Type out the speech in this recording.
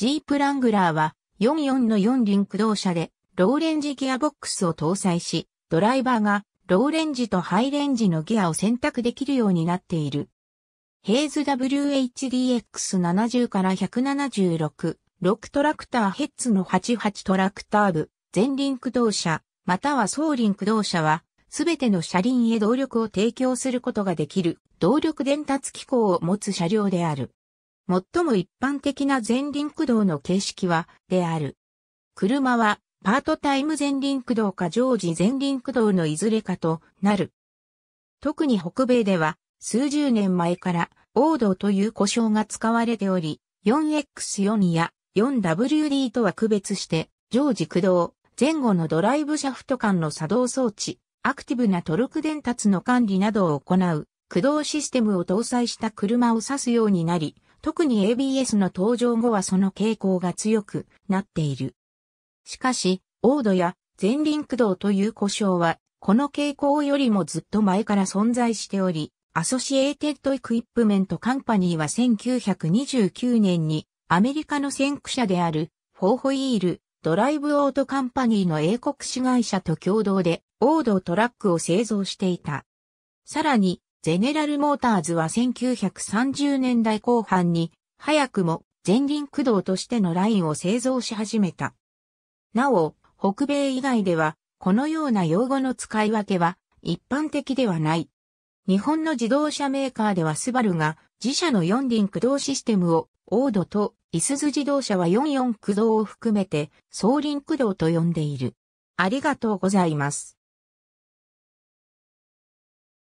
ジープラングラーは44の4輪駆動車でローレンジギアボックスを搭載し、ドライバーがローレンジとハイレンジのギアを選択できるようになっている。ヘイズ WHDX70 から176、6トラクターヘッズの88トラクター部、全輪駆動車、または総輪駆動車は、すべての車輪へ動力を提供することができる、動力伝達機構を持つ車両である。最も一般的な前輪駆動の形式は、である。車は、パートタイム前輪駆動か常時前輪駆動のいずれかとなる。特に北米では、数十年前から、王道という呼称が使われており、4X4 や 4WD とは区別して、常時駆動、前後のドライブシャフト間の作動装置、アクティブなトルク伝達の管理などを行う、駆動システムを搭載した車を指すようになり、特に ABS の登場後はその傾向が強くなっている。しかし、オードや前輪駆動という故障は、この傾向よりもずっと前から存在しており、アソシエーテッドエクイップメントカンパニーは1929年にアメリカの先駆者であるフォーホイールドライブオートカンパニーの英国子会社と共同でオードトラックを製造していた。さらにゼネラルモーターズは1930年代後半に、早くも前輪駆動としてのラインを製造し始めた。なお、北米以外では、このような用語の使い分けは一般的ではない。日本の自動車メーカーではスバルが自社の4輪駆動システムを、オードとイスズ自動車は44駆動を含めて、総輪駆動と呼んでいる。ありがとうございます。